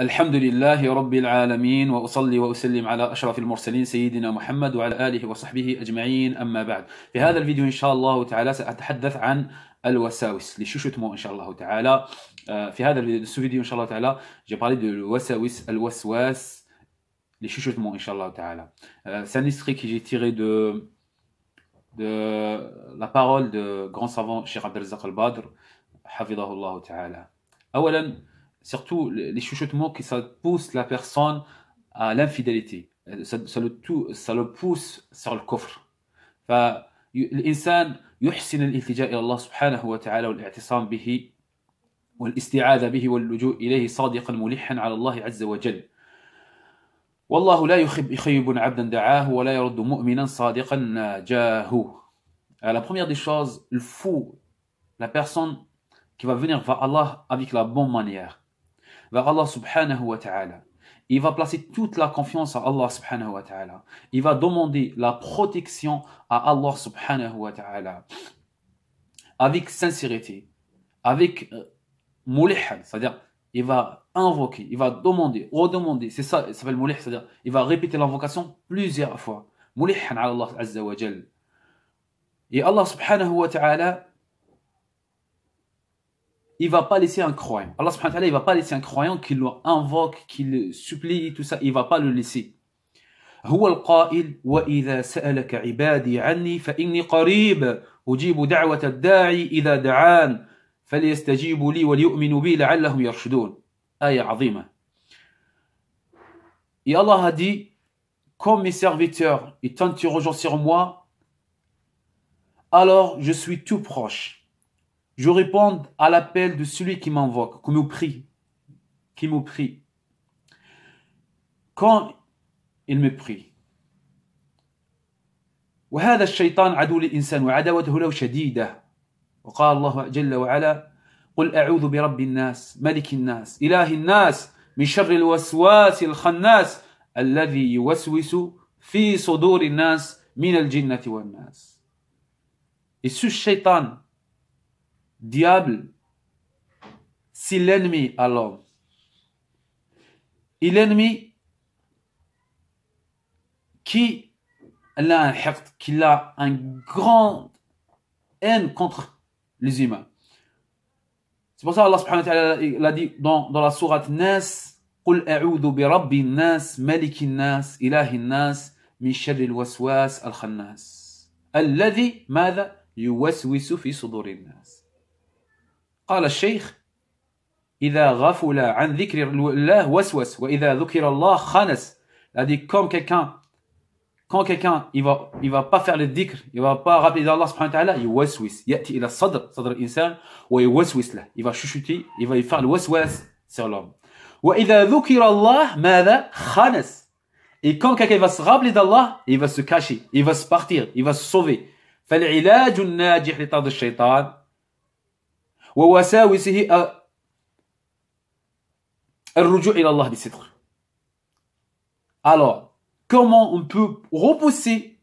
الحمد لله رب العالمين وأصلي وأسلم على أشرف المرسلين سيدنا محمد وعلى آله وصحبه أجمعين أما بعد في هذا الفيديو إن شاء الله تعالى سأتحدث عن الوساوس لشوشتمو إن شاء الله تعالى آه، في هذا الفيديو إن شاء الله تعالى جبالي الوساوس الوسواس لشوشتمو إن شاء الله تعالى آه، C'est un extrait que j'ai دو de, de دو غران سافون شيخ عبد الرزاق البادر حفظه الله تعالى أولاً surtout les chuchotements qui ça pousse la personne à l'infidélité ça, ça, le tout, ça le pousse sur le coffre فالإنسان يحسن الالتجاء إلى الله سبحانه وتعالى والاعتصام به والاستعاذة به واللجوء إليه صادقا ملحا على الله عز وجل والله لا يخيب, عبدا دعاه ولا يرد مؤمنا صادقا ناجاه La première des choses, le fou, la personne qui va venir vers Allah avec la bonne manière, vers Allah subhanahu wa ta'ala. Il va placer toute la confiance à Allah subhanahu wa ta'ala. Il va demander la protection à Allah subhanahu wa ta'ala. Avec sincérité, avec euh, moulihan c'est-à-dire il va invoquer, il va demander, redemander. C'est ça, ça s'appelle moulih, c'est-à-dire il va répéter l'invocation plusieurs fois. Moulihan ala Allah azza wa jal. Et Allah subhanahu wa ta'ala il va pas laisser un croyant. Allah subhanahu wa ta'ala, il va pas laisser un croyant qui le invoque, qui le supplie, tout ça. Il va pas le laisser. هو القائل وإذا سألك عبادي عني فإني قريب أجيب دعوة الداعي إذا دعان فليستجيبوا لي وليؤمنوا بي لعلهم يرشدون آية عظيمة Et Allah a dit Comme mes serviteurs, ils tenteront sur moi, alors je suis tout proche. Je réponds à l'appel de celui qui m'invoque, qui me prie, qui me prie. Quand il me prie. وهذا الشيطان عدو للإنسان وعداوته له شديدة وقال الله جل وعلا قل أعوذ برب الناس ملك الناس إله الناس من شر الوسواس الخناس الذي يوسوس في صدور الناس من الجنة والناس Et ce Diable, c'est l'ennemi à l'homme. Il est l'ennemi qui a un qui a un grand haine contre les humains. C'est pour ça Allah subhanahu wa ta'ala l'a dit dans, dans la sourate Nas Qul a'udhu bi rabbi nas, maliki nas, ilahi nas, min sharri al-waswas al-khannas. Alladhi, mada, yuwaswisu fi sudurin nas. قال الشيخ إذا غفل عن ذكر الله waswas وإذا ذكر الله khanas a dit comme quelqu'un quand quelqu'un il va il va pas faire le dhikr il va pas rappeler d'Allah subhanahu wa ta'ala يوسوس يأتي إلى الصدر صدر الإنسان ويوسوس له il va chuchoter il va faire le waswas sur l'homme وإذا ذكر الله ماذا khanas Et quand quelqu'un va se rappeler d'Allah, il va se cacher, il va se partir, il va se sauver. فالعلاج الناجح لطرد الشيطان ووساوسه الرجوع إلى الله بصدق Alors, comment on peut repousser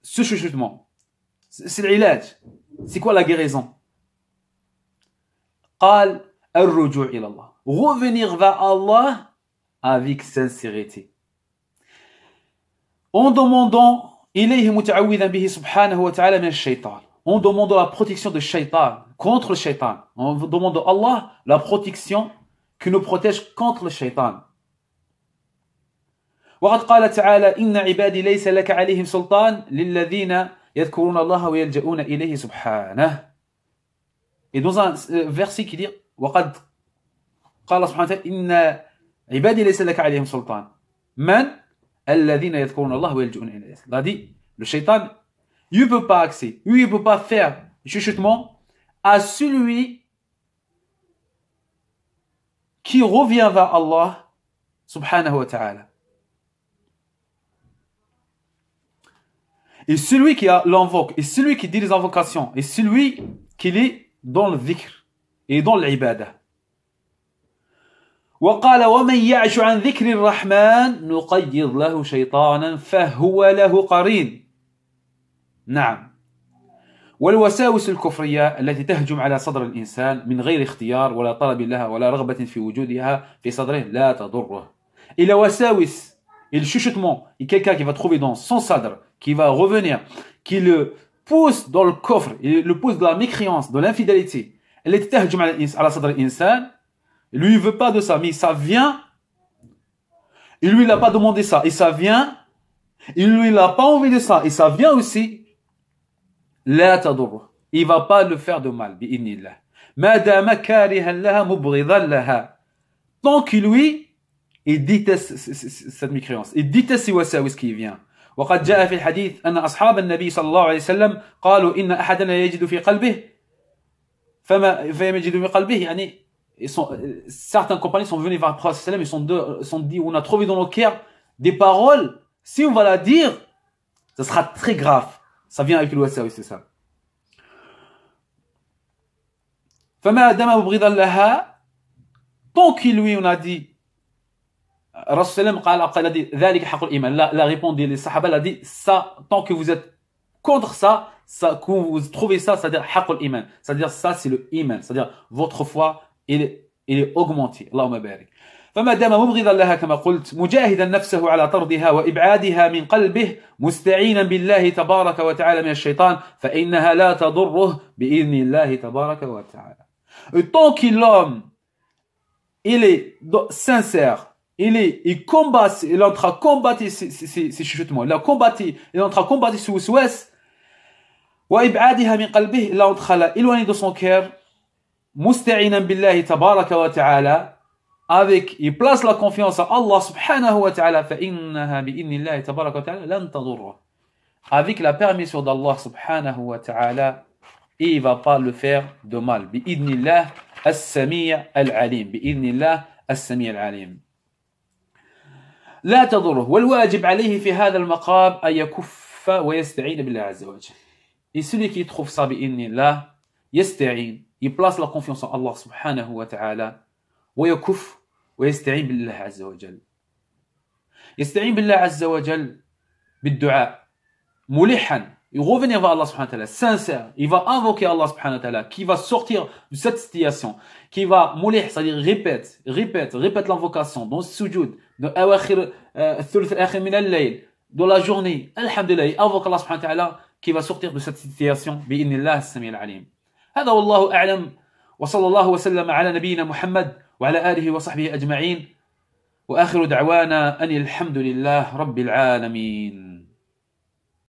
ce chuchotement C'est l'ilaj. C'est quoi la guérison قال الرجوع إلى الله revenir vers Allah avec sincérité en demandant إليه متعوذا به سبحانه وتعالى من الشيطان on demande la protection de Shaitan, contre le Shaitan. On demande à Allah la protection qui nous protège contre le Shaitan. Et dans un euh, verset qui dit le shaitan il ne peut pas accéder, il ne peut pas faire chuchotement à celui qui revient vers Allah subhanahu wa ta'ala. Et celui qui l'invoque, et celui qui dit les invocations, et celui qui est dans le dhikr, et dans l'ibadah. وقال ومن يعش عن ذكر الرحمن نقيض له شيطانا فهو له قرين نعم والوساوس Et le chuchotement, quelqu'un qui va trouver dans son sadr, qui va revenir, qui le pousse dans le coffre, il le pousse dans la mécréance, dans l'infidélité. Elle est Lui, veut pas de ça, mais ça vient. Il lui, l'a pas demandé ça, et ça vient. Il lui, l'a pas envie de ça, et ça vient aussi. لا تضره. Il va pas le faire de mal, bi'inillah. Madama karihan laha mubridan laha. Tant que lui, il déteste cette mécréance. Il déteste ces wasawis qui vient. وقد جاء في الحديث أن أصحاب النبي صلى الله عليه وسلم قالوا إن احدنا يجد في قلبه فما فيجد في قلبه يعني ils sont, certains compagnons sont venus vers le prophète عليه sont, de, sont dit on a trouvé dans nos cœurs des paroles si on va la dire ce sera très grave ça vient avec le web service, c'est ça. Tant qu'il lui, on a dit, a dit, la, la réponse des Sahaba, a dit, ça, tant que vous êtes contre ça, ça quand vous trouvez ça, c'est-à-dire haqul iman. C'est-à-dire ça, c'est le iman. C'est-à-dire votre foi, il est, il est augmenté. Allahumma barik. فما دام مبغضا لها كما قلت مجاهدا نفسه على طردها وإبعادها من قلبه مستعينا بالله تبارك وتعالى من الشيطان فإنها لا تضره بإذن الله تبارك وتعالى tant que l'homme il est sincère il est il combat il entre à combattre ces, ces, ces chuchotements il a combattu il train de combattre ce souhait وإبعادها من قلبه لا أدخل إلواني de son cœur مستعينا بالله تبارك وتعالى avec et place la confiance à Allah subhanahu wa ta'ala فإنها بإذن الله wa ta'ala lan tadurra avec la permission d'Allah subhanahu wa ta'ala et il va pas le faire de mal as بإذن الله السميع العليم بإذن الله السميع العليم لا تضره والواجب عليه في هذا المقام أن يكف ويستعين بالله عز وجل Et celui qui trouve ça بإذن الله يستعين il place la confiance en Allah subhanahu wa ta'ala ويكف ويستعين بالله عز وجل يستعين بالله عز وجل بالدعاء ملحا يغوفني فا الله سبحانه وتعالى سانسير يفا انفوكي الله سبحانه وتعالى كي فا سورتير دو سيت سيتياسيون كي فا ملح سادير ريبيت ريبيت ريبيت لانفوكاسيون دون السجود دون اواخر الثلث الاخر من الليل دو لا جورني الحمد لله افوك الله سبحانه وتعالى كي فا سورتير دو سيت سيتياسيون باذن الله السميع العليم هذا والله اعلم وصلى الله وسلم على نبينا محمد وعلى آله وصحبه أجمعين وآخر دعوانا أن الحمد لله رب العالمين